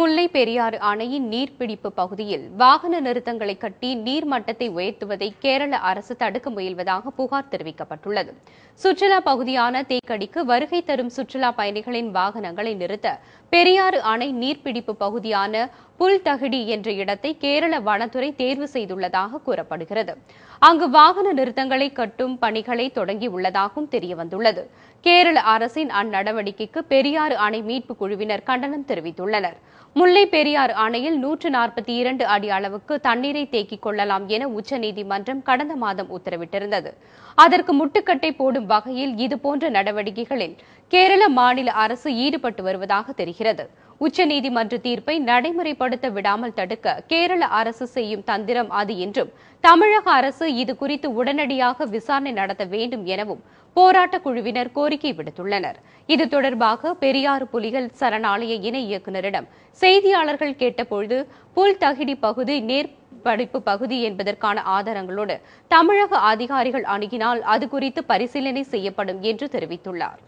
முல்லை பெரியாறு அணையின் நீர்பிடிப்பு பகுதியில் வாகன நிறுத்தங்களை கட்டி நீர்மட்டத்தை உயர்த்துவதை கேரள அரசு தடுக்க முயல்வதாக புகார் தெரிவிக்கப்பட்டுள்ளது சுற்றுலா பகுதியான தேக்கடிக்கு வருகை தரும் சுற்றுலா பயணிகளின் வாகனங்களை நிறுத்த பெரியாறு அணை நீர்பிடிப்பு பகுதியான புல்தகடி என்ற இடத்தை கேரள வனத்துறை தேர்வு செய்துள்ளதாக கூறப்படுகிறது அங்கு வாகன நிறுத்தங்களை கட்டும் பணிகளை தொடங்கியுள்ளதாகவும் தெரியவந்துள்ளது கேரள அரசின் அந்நடவடிக்கைக்கு பெரியாறு அணை மீட்பு குழுவினர் கண்டனம் தெரிவித்துள்ளனர் முல்லை பெரியாறு அணையில் நூற்று நாற்பத்தி இரண்டு அடி அளவுக்கு தண்ணீரை தேக்கிக் கொள்ளலாம் என உச்சநீதிமன்றம் கடந்த மாதம் உத்தரவிட்டிருந்தது அதற்கு முட்டுக்கட்டை போடும் வகையில் இதுபோன்ற நடவடிக்கைகளில் கேரள மாநில அரசு ஈடுபட்டு வருவதாக தெரிகிறது உச்சநீதிமன்ற தீர்ப்பை நடைமுறைப்படுத்த பயன்படுத்த விடாமல் தடுக்க கேரள அரசு செய்யும் தந்திரம் அது என்றும் தமிழக அரசு இது குறித்து உடனடியாக விசாரணை நடத்த வேண்டும் எனவும் போராட்ட குழுவினர் கோரிக்கை விடுத்துள்ளனர் இது தொடர்பாக பெரியாறு புலிகள் சரணாலய இணை இயக்குநரிடம் செய்தியாளர்கள் கேட்டபொழுது புல் தகிடி பகுதி நேர் படிப்பு பகுதி என்பதற்கான ஆதாரங்களோடு தமிழக அதிகாரிகள் அணுகினால் அது குறித்து பரிசீலனை செய்யப்படும் என்று தெரிவித்துள்ளார்